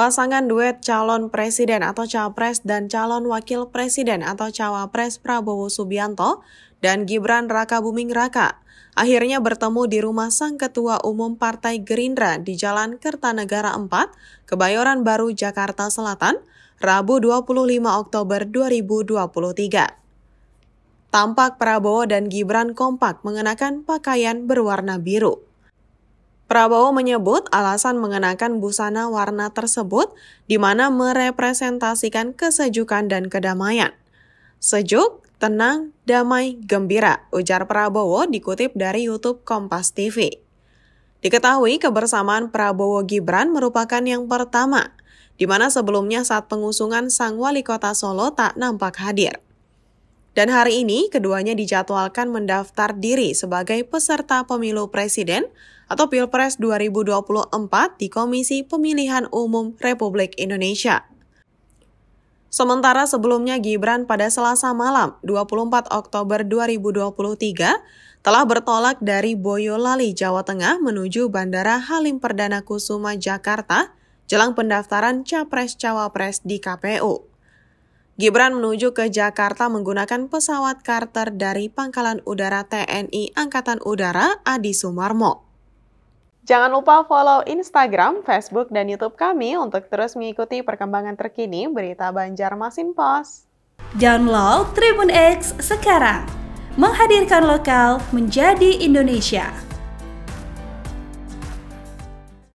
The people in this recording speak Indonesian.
Pasangan duet calon presiden atau capres dan calon wakil presiden atau cawapres Prabowo Subianto dan Gibran Raka Buming Raka akhirnya bertemu di rumah sang ketua umum Partai Gerindra di Jalan Kertanegara 4, Kebayoran Baru, Jakarta Selatan, Rabu 25 Oktober 2023. Tampak Prabowo dan Gibran kompak mengenakan pakaian berwarna biru. Prabowo menyebut alasan mengenakan busana warna tersebut di mana merepresentasikan kesejukan dan kedamaian. Sejuk, tenang, damai, gembira, ujar Prabowo dikutip dari YouTube Kompas TV. Diketahui kebersamaan Prabowo Gibran merupakan yang pertama, di mana sebelumnya saat pengusungan sang wali kota Solo tak nampak hadir. Dan hari ini keduanya dijadwalkan mendaftar diri sebagai peserta pemilu presiden atau Pilpres 2024 di Komisi Pemilihan Umum Republik Indonesia. Sementara sebelumnya Gibran pada Selasa malam 24 Oktober 2023 telah bertolak dari Boyolali, Jawa Tengah menuju Bandara Halim Perdana Kusuma, Jakarta jelang pendaftaran Capres-Cawapres di KPU. Gibran menuju ke Jakarta menggunakan pesawat karter dari Pangkalan Udara TNI Angkatan Udara Adi Sumarmo. Jangan lupa follow Instagram, Facebook, dan YouTube kami untuk terus mengikuti perkembangan terkini berita Banjarmasin Pos. Download Tribun X sekarang, menghadirkan lokal menjadi Indonesia.